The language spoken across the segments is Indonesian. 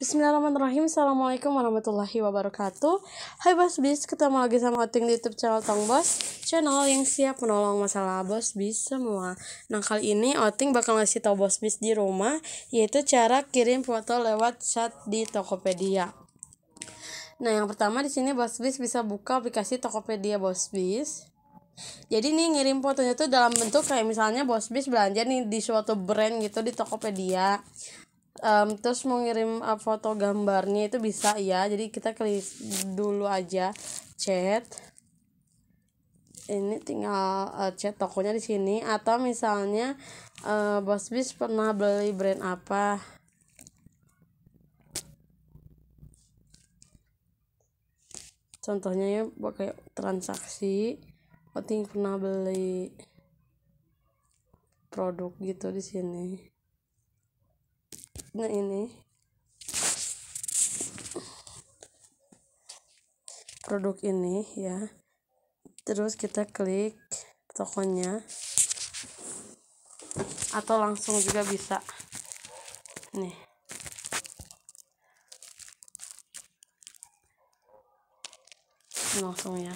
Bismillahirrahmanirrahim Assalamualaikum warahmatullahi wabarakatuh Hai Bos Bis, ketemu lagi sama Oting di Youtube channel Tong Bos Channel yang siap menolong masalah Bos Bis semua Nah kali ini Oting bakal ngasih tau Bos Bis di rumah Yaitu cara kirim foto lewat chat di Tokopedia Nah yang pertama di sini Bos Bis bisa buka aplikasi Tokopedia Bos Bis jadi nih ngirim fotonya tuh dalam bentuk kayak misalnya bos bis belanja nih di suatu brand gitu di Tokopedia um, terus mau ngirim eh, foto gambarnya itu bisa ya jadi kita klik dulu aja chat ini tinggal uh, chat tokonya di sini atau misalnya uh, Bos Bis pernah beli brand apa contohnya ya pakai transaksi penting pernah beli produk gitu di sini nah ini produk ini ya terus kita klik tokonya atau langsung juga bisa nih langsung ya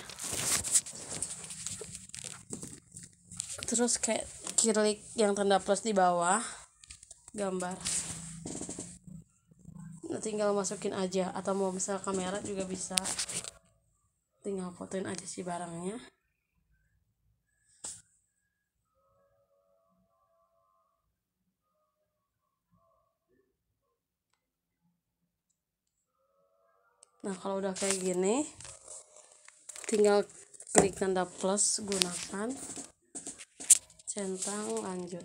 terus kayak klik yang tanda plus di bawah gambar tinggal masukin aja atau mau misal kamera juga bisa tinggal fotoin aja sih barangnya Nah, kalau udah kayak gini, tinggal klik tanda plus, gunakan centang, lanjut.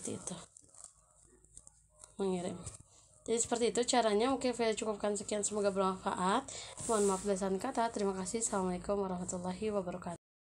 seperti itu mengirim jadi seperti itu caranya oke saya cukupkan sekian semoga bermanfaat mohon maaf belasan kata terima kasih assalamualaikum warahmatullahi wabarakatuh